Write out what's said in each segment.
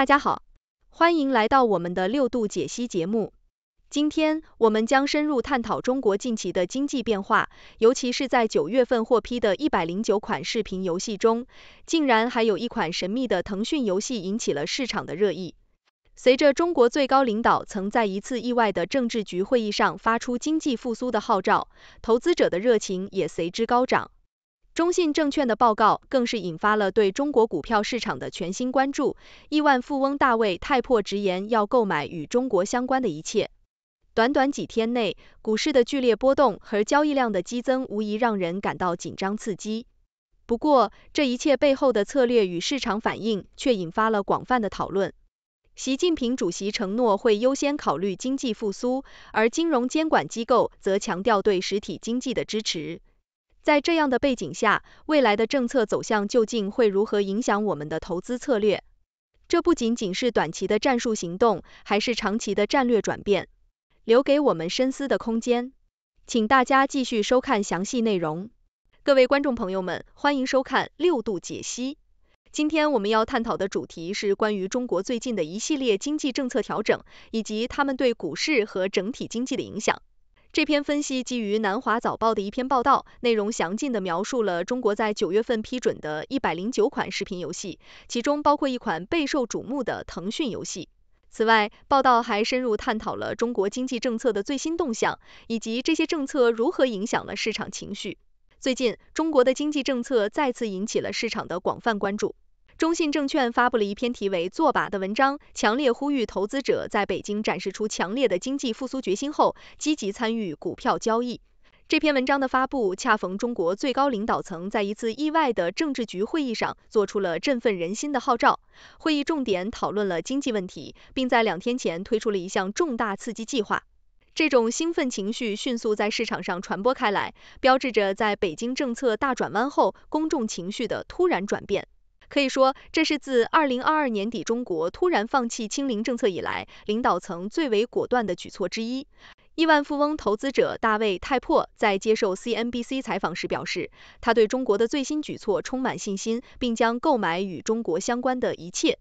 大家好，欢迎来到我们的六度解析节目。今天我们将深入探讨中国近期的经济变化，尤其是在九月份获批的一百零九款视频游戏中，竟然还有一款神秘的腾讯游戏引起了市场的热议。随着中国最高领导曾在一次意外的政治局会议上发出经济复苏的号召，投资者的热情也随之高涨。中信证券的报告更是引发了对中国股票市场的全新关注。亿万富翁大卫·泰珀直言要购买与中国相关的一切。短短几天内，股市的剧烈波动和交易量的激增无疑让人感到紧张刺激。不过，这一切背后的策略与市场反应却引发了广泛的讨论。习近平主席承诺会优先考虑经济复苏，而金融监管机构则强调对实体经济的支持。在这样的背景下，未来的政策走向究竟会如何影响我们的投资策略？这不仅仅是短期的战术行动，还是长期的战略转变，留给我们深思的空间。请大家继续收看详细内容。各位观众朋友们，欢迎收看《六度解析》。今天我们要探讨的主题是关于中国最近的一系列经济政策调整，以及他们对股市和整体经济的影响。这篇分析基于《南华早报》的一篇报道，内容详尽地描述了中国在九月份批准的一百零九款视频游戏，其中包括一款备受瞩目的腾讯游戏。此外，报道还深入探讨了中国经济政策的最新动向，以及这些政策如何影响了市场情绪。最近，中国的经济政策再次引起了市场的广泛关注。中信证券发布了一篇题为“做罢”的文章，强烈呼吁投资者在北京展示出强烈的经济复苏决心后，积极参与股票交易。这篇文章的发布恰逢中国最高领导层在一次意外的政治局会议上做出了振奋人心的号召。会议重点讨论了经济问题，并在两天前推出了一项重大刺激计划。这种兴奋情绪迅速在市场上传播开来，标志着在北京政策大转弯后，公众情绪的突然转变。可以说，这是自2022年底中国突然放弃清零政策以来，领导层最为果断的举措之一。亿万富翁投资者大卫·泰珀在接受 CNBC 采访时表示，他对中国的最新举措充满信心，并将购买与中国相关的一切。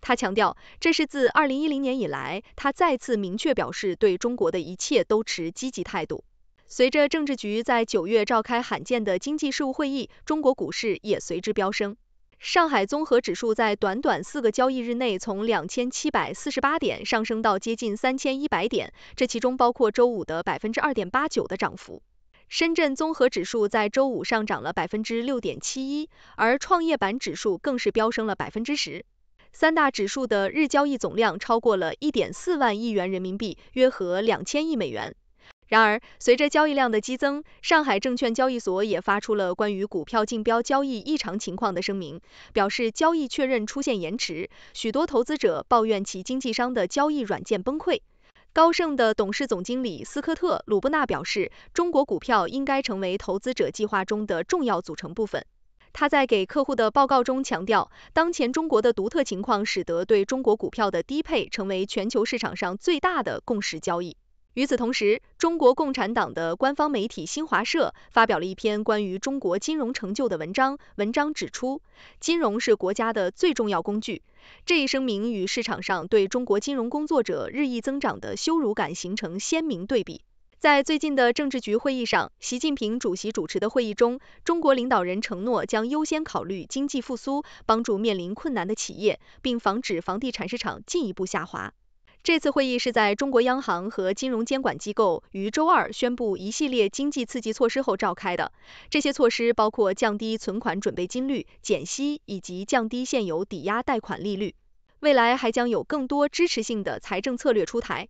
他强调，这是自2010年以来，他再次明确表示对中国的一切都持积极态度。随着政治局在九月召开罕见的经济事务会议，中国股市也随之飙升。上海综合指数在短短四个交易日内从两千七百四十八点上升到接近三千一百点，这其中包括周五的百分之二点八九的涨幅。深圳综合指数在周五上涨了百分之六点七一，而创业板指数更是飙升了百分之十。三大指数的日交易总量超过了一点四万亿元人民币，约合两千亿美元。然而，随着交易量的激增，上海证券交易所也发出了关于股票竞标交易异常情况的声明，表示交易确认出现延迟。许多投资者抱怨其经纪商的交易软件崩溃。高盛的董事总经理斯科特·鲁布纳表示，中国股票应该成为投资者计划中的重要组成部分。他在给客户的报告中强调，当前中国的独特情况使得对中国股票的低配成为全球市场上最大的共识交易。与此同时，中国共产党的官方媒体新华社发表了一篇关于中国金融成就的文章。文章指出，金融是国家的最重要工具。这一声明与市场上对中国金融工作者日益增长的羞辱感形成鲜明对比。在最近的政治局会议上，习近平主席主持的会议中，中国领导人承诺将优先考虑经济复苏，帮助面临困难的企业，并防止房地产市场进一步下滑。这次会议是在中国央行和金融监管机构于周二宣布一系列经济刺激措施后召开的。这些措施包括降低存款准备金率、减息以及降低现有抵押贷款利率。未来还将有更多支持性的财政策略出台。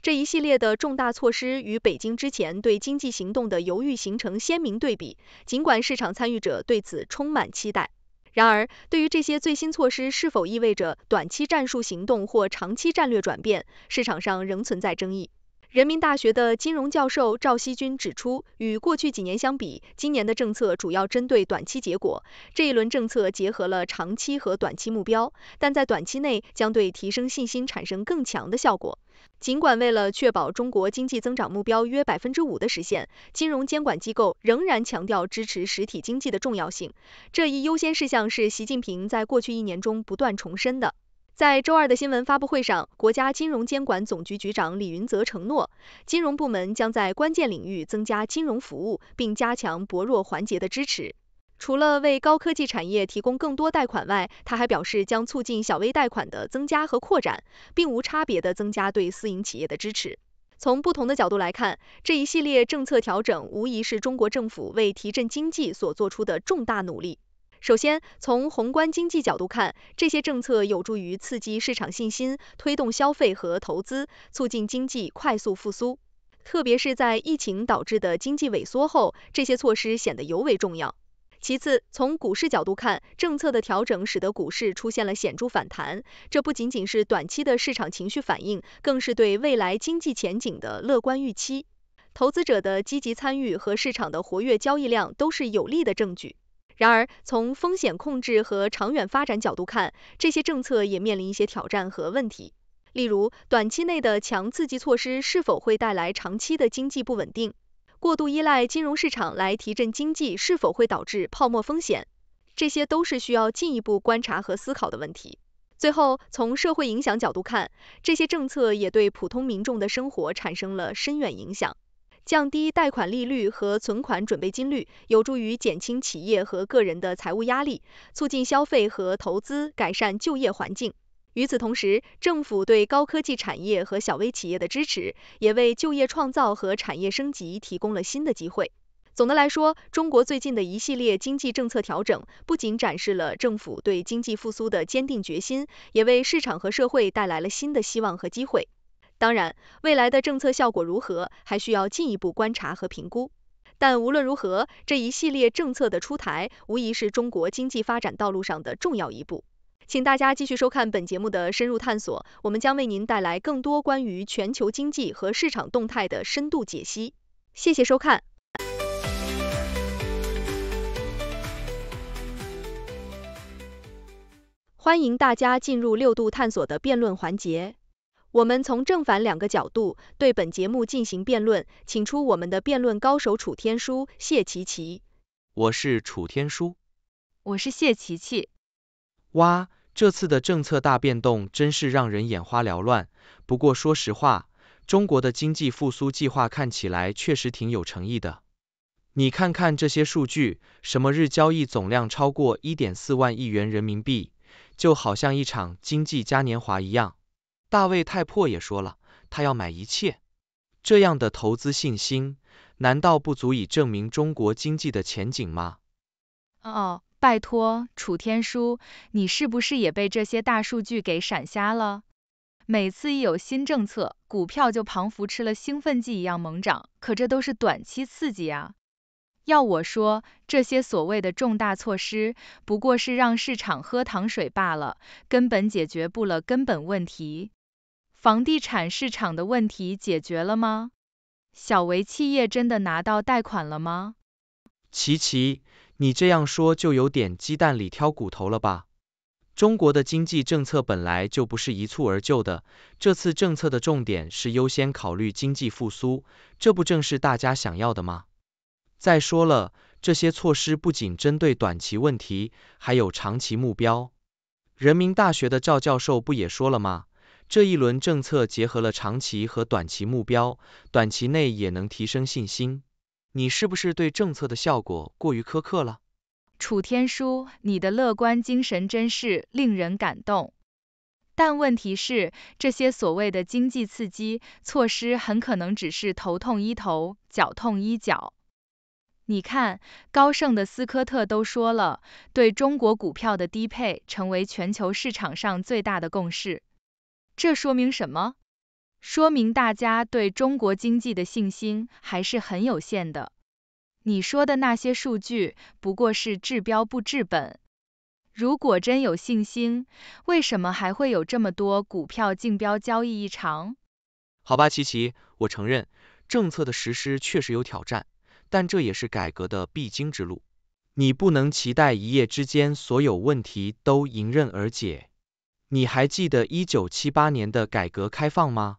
这一系列的重大措施与北京之前对经济行动的犹豫形成鲜明对比，尽管市场参与者对此充满期待。然而，对于这些最新措施是否意味着短期战术行动或长期战略转变，市场上仍存在争议。人民大学的金融教授赵希军指出，与过去几年相比，今年的政策主要针对短期结果。这一轮政策结合了长期和短期目标，但在短期内将对提升信心产生更强的效果。尽管为了确保中国经济增长目标约百分之五的实现，金融监管机构仍然强调支持实体经济的重要性。这一优先事项是习近平在过去一年中不断重申的。在周二的新闻发布会上，国家金融监管总局局长李云泽承诺，金融部门将在关键领域增加金融服务，并加强薄弱环节的支持。除了为高科技产业提供更多贷款外，他还表示将促进小微贷款的增加和扩展，并无差别的增加对私营企业的支持。从不同的角度来看，这一系列政策调整无疑是中国政府为提振经济所做出的重大努力。首先，从宏观经济角度看，这些政策有助于刺激市场信心，推动消费和投资，促进经济快速复苏。特别是在疫情导致的经济萎缩后，这些措施显得尤为重要。其次，从股市角度看，政策的调整使得股市出现了显著反弹，这不仅仅是短期的市场情绪反应，更是对未来经济前景的乐观预期。投资者的积极参与和市场的活跃交易量都是有利的证据。然而，从风险控制和长远发展角度看，这些政策也面临一些挑战和问题。例如，短期内的强刺激措施是否会带来长期的经济不稳定？过度依赖金融市场来提振经济是否会导致泡沫风险？这些都是需要进一步观察和思考的问题。最后，从社会影响角度看，这些政策也对普通民众的生活产生了深远影响。降低贷款利率和存款准备金率，有助于减轻企业和个人的财务压力，促进消费和投资，改善就业环境。与此同时，政府对高科技产业和小微企业的支持，也为就业创造和产业升级提供了新的机会。总的来说，中国最近的一系列经济政策调整，不仅展示了政府对经济复苏的坚定决心，也为市场和社会带来了新的希望和机会。当然，未来的政策效果如何，还需要进一步观察和评估。但无论如何，这一系列政策的出台，无疑是中国经济发展道路上的重要一步。请大家继续收看本节目的深入探索，我们将为您带来更多关于全球经济和市场动态的深度解析。谢谢收看。欢迎大家进入六度探索的辩论环节。我们从正反两个角度对本节目进行辩论，请出我们的辩论高手楚天舒、谢琪琪。我是楚天舒。我是谢琪琪。哇，这次的政策大变动真是让人眼花缭乱。不过说实话，中国的经济复苏计划看起来确实挺有诚意的。你看看这些数据，什么日交易总量超过一点四万亿元人民币，就好像一场经济嘉年华一样。大卫太破也说了，他要买一切，这样的投资信心，难道不足以证明中国经济的前景吗？哦，拜托，楚天舒，你是不是也被这些大数据给闪瞎了？每次一有新政策，股票就彷佛吃了兴奋剂一样猛涨，可这都是短期刺激啊！要我说，这些所谓的重大措施，不过是让市场喝糖水罢了，根本解决不了根本问题。房地产市场的问题解决了吗？小微企业真的拿到贷款了吗？琪琪，你这样说就有点鸡蛋里挑骨头了吧。中国的经济政策本来就不是一蹴而就的，这次政策的重点是优先考虑经济复苏，这不正是大家想要的吗？再说了，这些措施不仅针对短期问题，还有长期目标。人民大学的赵教授不也说了吗？这一轮政策结合了长期和短期目标，短期内也能提升信心。你是不是对政策的效果过于苛刻了？楚天舒，你的乐观精神真是令人感动。但问题是，这些所谓的经济刺激措施很可能只是头痛医头，脚痛医脚。你看，高盛的斯科特都说了，对中国股票的低配成为全球市场上最大的共识。这说明什么？说明大家对中国经济的信心还是很有限的。你说的那些数据不过是治标不治本。如果真有信心，为什么还会有这么多股票竞标交易异常？好吧，琪琪，我承认，政策的实施确实有挑战，但这也是改革的必经之路。你不能期待一夜之间所有问题都迎刃而解。你还记得一九七八年的改革开放吗？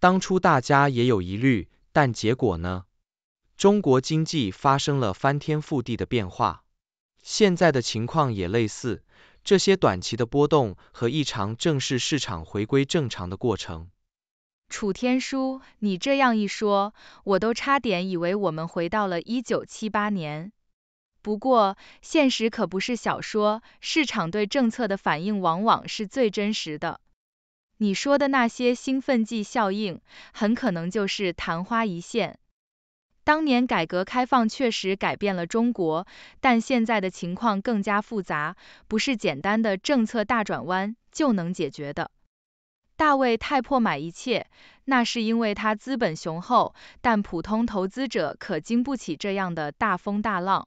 当初大家也有疑虑，但结果呢？中国经济发生了翻天覆地的变化。现在的情况也类似，这些短期的波动和异常，正是市场回归正常的过程。楚天舒，你这样一说，我都差点以为我们回到了一九七八年。不过，现实可不是小说，市场对政策的反应往往是最真实的。你说的那些兴奋剂效应，很可能就是昙花一现。当年改革开放确实改变了中国，但现在的情况更加复杂，不是简单的政策大转弯就能解决的。大卫太破买一切，那是因为他资本雄厚，但普通投资者可经不起这样的大风大浪。